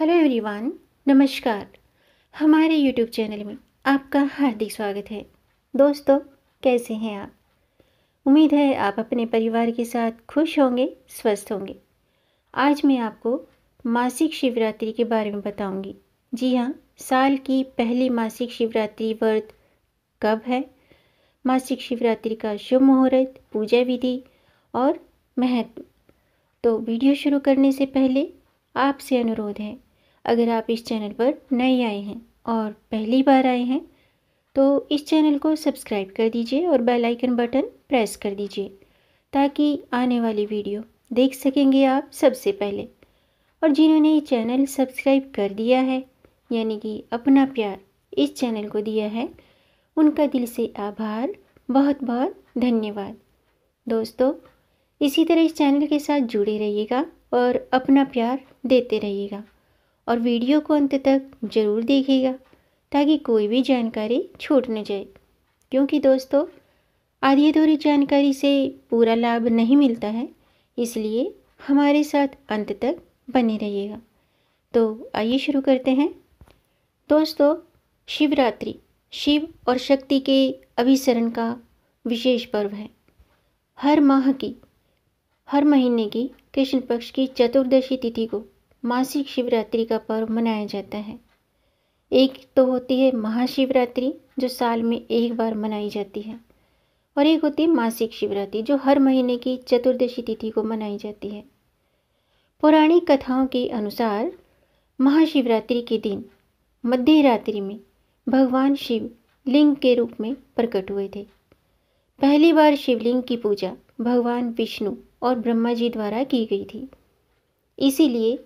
hello everyone नमस्कार हमारे YouTube channel में आपका हार्दिक स्वागत है दोस्तों कैसे हैं आप उम्मीद है आप अपने परिवार के साथ खुश होंगे स्वस्थ होंगे आज मैं आपको मासिक शिवरात्रि के बारे में बताऊंगी जी हाँ साल की पहली मासिक शिवरात्रि व्रत कब है मासिक शिवरात्रि का शुभ मुहूर्त पूजा विधि और महत्व तो वीडियो शुरू करने से पहले आपसे अनुरोध है अगर आप इस चैनल पर नए आए हैं और पहली बार आए हैं तो इस चैनल को सब्सक्राइब कर दीजिए और बेल आइकन बटन प्रेस कर दीजिए ताकि आने वाली वीडियो देख सकेंगे आप सबसे पहले और जिन्होंने ये चैनल सब्सक्राइब कर दिया है यानी कि अपना प्यार इस चैनल को दिया है उनका दिल से आभार बहुत बहुत धन्यवाद दोस्तों इसी तरह इस चैनल के साथ जुड़े रहिएगा और अपना प्यार देते रहिएगा और वीडियो को अंत तक ज़रूर देखिएगा ताकि कोई भी जानकारी छूट न जाए क्योंकि दोस्तों आधी अधूरी जानकारी से पूरा लाभ नहीं मिलता है इसलिए हमारे साथ अंत तक बने रहिएगा तो आइए शुरू करते हैं दोस्तों शिवरात्रि शिव और शक्ति के अभिसरण का विशेष पर्व है हर माह की हर महीने की कृष्ण पक्ष की चतुर्दशी तिथि को मासिक शिवरात्रि का पर्व मनाया जाता है एक तो होती है महाशिवरात्रि जो साल में एक बार मनाई जाती है और एक होती है मासिक शिवरात्रि जो हर महीने की चतुर्दशी तिथि को मनाई जाती है पौराणिक कथाओं के अनुसार महाशिवरात्रि के दिन मध्य रात्रि में भगवान शिव लिंग के रूप में प्रकट हुए थे पहली बार शिवलिंग की पूजा भगवान विष्णु और ब्रह्मा जी द्वारा की गई थी इसीलिए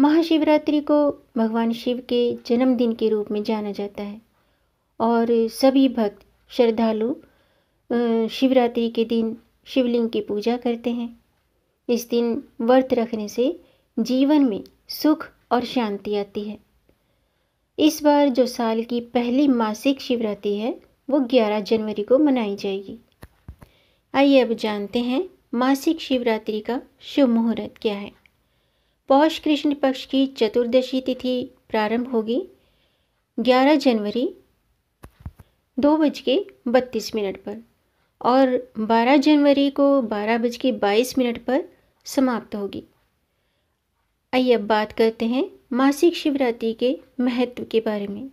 महाशिवरात्रि को भगवान शिव के जन्मदिन के रूप में जाना जाता है और सभी भक्त श्रद्धालु शिवरात्रि के दिन शिवलिंग की पूजा करते हैं इस दिन व्रत रखने से जीवन में सुख और शांति आती है इस बार जो साल की पहली मासिक शिवरात्रि है वो 11 जनवरी को मनाई जाएगी आइए अब जानते हैं मासिक शिवरात्रि का शुभ मुहूर्त क्या है पौष कृष्ण पक्ष की चतुर्दशी तिथि प्रारंभ होगी 11 जनवरी दो बज के बत्तीस मिनट पर और 12 जनवरी को बारह बज के बाईस मिनट पर समाप्त होगी आइए अब बात करते हैं मासिक शिवरात्रि के महत्व के बारे में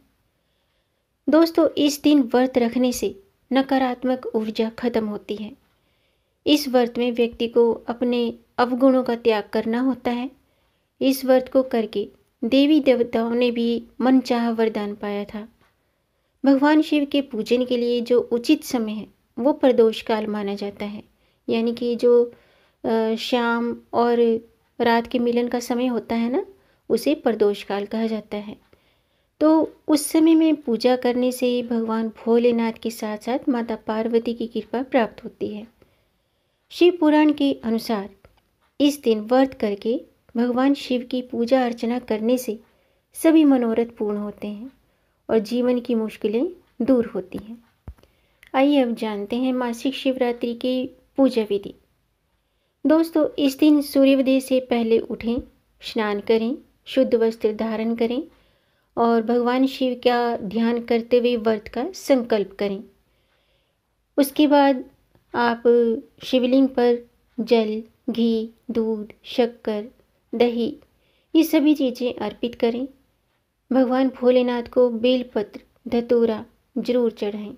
दोस्तों इस दिन व्रत रखने से नकारात्मक ऊर्जा खत्म होती है इस व्रत में व्यक्ति को अपने अवगुणों का त्याग करना होता है इस व्रत को करके देवी देवताओं ने भी चाह वरदान पाया था भगवान शिव के पूजन के लिए जो उचित समय है वो प्रदोष काल माना जाता है यानी कि जो शाम और रात के मिलन का समय होता है ना उसे प्रदोष काल कहा जाता है तो उस समय में पूजा करने से भगवान भोलेनाथ के साथ साथ माता पार्वती की कृपा प्राप्त होती है शिव पुराण के अनुसार इस दिन व्रत करके भगवान शिव की पूजा अर्चना करने से सभी मनोरथ पूर्ण होते हैं और जीवन की मुश्किलें दूर होती हैं आइए अब जानते हैं मासिक शिवरात्रि की पूजा विधि दोस्तों इस दिन सूर्योदय से पहले उठें स्नान करें शुद्ध वस्त्र धारण करें और भगवान शिव का ध्यान करते हुए व्रत का संकल्प करें उसके बाद आप शिवलिंग पर जल घी दूध शक्कर दही ये सभी चीज़ें अर्पित करें भगवान भोलेनाथ को बेलपत्र धतूरा जरूर चढ़ाएं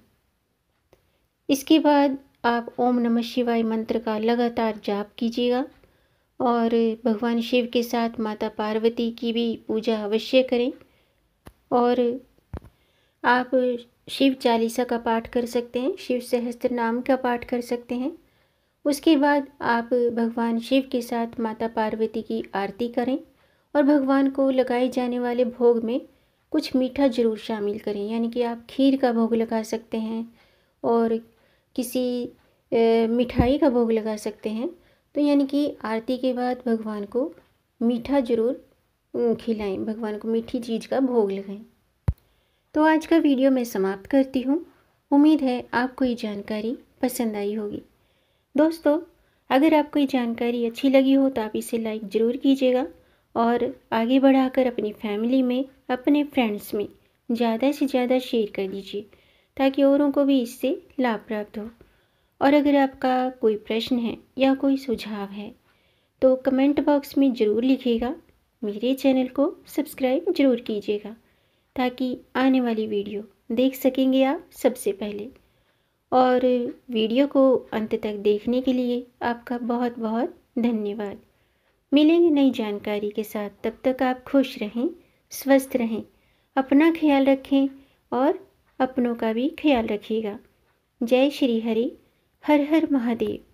इसके बाद आप ओम नमः शिवाय मंत्र का लगातार जाप कीजिएगा और भगवान शिव के साथ माता पार्वती की भी पूजा अवश्य करें और आप शिव चालीसा का पाठ कर सकते हैं शिव सहस्त्र नाम का पाठ कर सकते हैं उसके बाद आप भगवान शिव के साथ माता पार्वती की आरती करें और भगवान को लगाए जाने वाले भोग में कुछ मीठा ज़रूर शामिल करें यानी कि आप खीर का भोग लगा सकते हैं और किसी मिठाई का भोग लगा सकते हैं तो यानी कि आरती के बाद भगवान को मीठा ज़रूर खिलाएं भगवान को मीठी चीज़ का भोग लगाएं तो आज का वीडियो मैं समाप्त करती हूँ उम्मीद है आपको ये जानकारी पसंद आई होगी दोस्तों अगर आपको ये जानकारी अच्छी लगी हो तो आप इसे लाइक ज़रूर कीजिएगा और आगे बढ़ाकर अपनी फैमिली में अपने फ्रेंड्स में ज़्यादा से ज़्यादा शेयर कर दीजिए ताकि औरों को भी इससे लाभ प्राप्त हो और अगर आपका कोई प्रश्न है या कोई सुझाव है तो कमेंट बॉक्स में ज़रूर लिखिएगा मेरे चैनल को सब्सक्राइब ज़रूर कीजिएगा ताकि आने वाली वीडियो देख सकेंगे आप सबसे पहले और वीडियो को अंत तक देखने के लिए आपका बहुत बहुत धन्यवाद मिलेंगे नई जानकारी के साथ तब तक आप खुश रहें स्वस्थ रहें अपना ख्याल रखें और अपनों का भी ख्याल रखिएगा जय श्री हरि हर हर महादेव